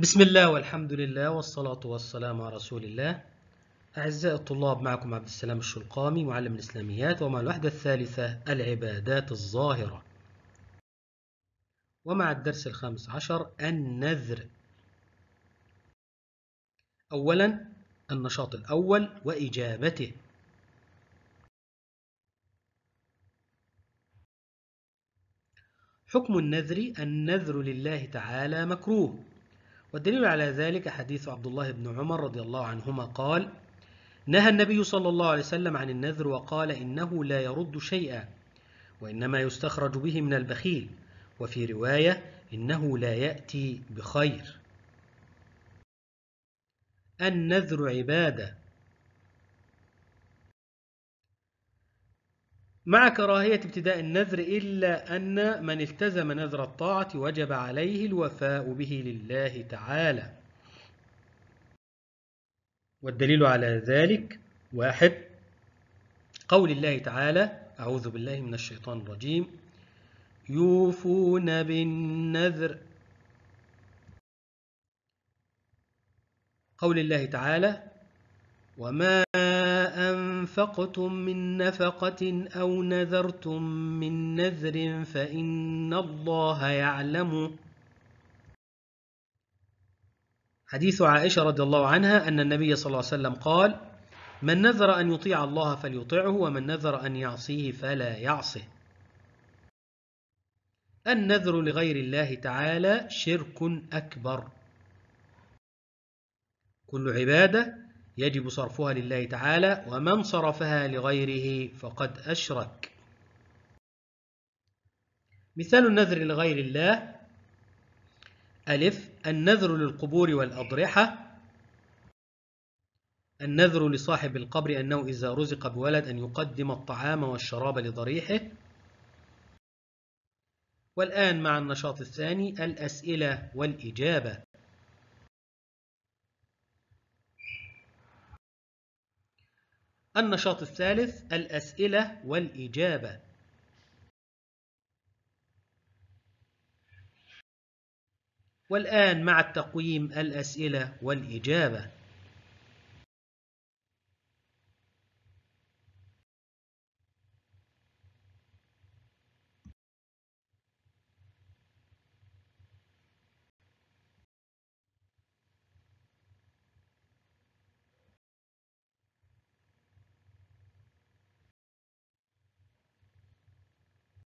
بسم الله والحمد لله والصلاة والسلام على رسول الله أعزائي الطلاب معكم عبد السلام الشلقامي معلم الإسلاميات ومع الوحدة الثالثة العبادات الظاهرة ومع الدرس الخامس عشر النذر أولا النشاط الأول وإجابته حكم النذر النذر لله تعالى مكروه والدليل على ذلك حديث عبد الله بن عمر رضي الله عنهما قال نهى النبي صلى الله عليه وسلم عن النذر وقال إنه لا يرد شيئا وإنما يستخرج به من البخيل وفي رواية إنه لا يأتي بخير النذر عبادة مع كراهية ابتداء النذر إلا أن من التزم نذر الطاعة وجب عليه الوفاء به لله تعالى والدليل على ذلك واحد قول الله تعالى أعوذ بالله من الشيطان الرجيم يوفون بالنذر قول الله تعالى وما أنفقتم من نفقة أو نذرتم من نذر فإن الله يعلم حديث عائشة رضي الله عنها أن النبي صلى الله عليه وسلم قال من نذر أن يطيع الله فليطيعه ومن نذر أن يعصيه فلا يعصه النذر لغير الله تعالى شرك أكبر كل عبادة يجب صرفها لله تعالى ومن صرفها لغيره فقد أشرك مثال النذر لغير الله ألف النذر للقبور والأضرحة النذر لصاحب القبر أنه إذا رزق بولد أن يقدم الطعام والشراب لضريحه والآن مع النشاط الثاني الأسئلة والإجابة النشاط الثالث الأسئلة والإجابة والآن مع التقويم الأسئلة والإجابة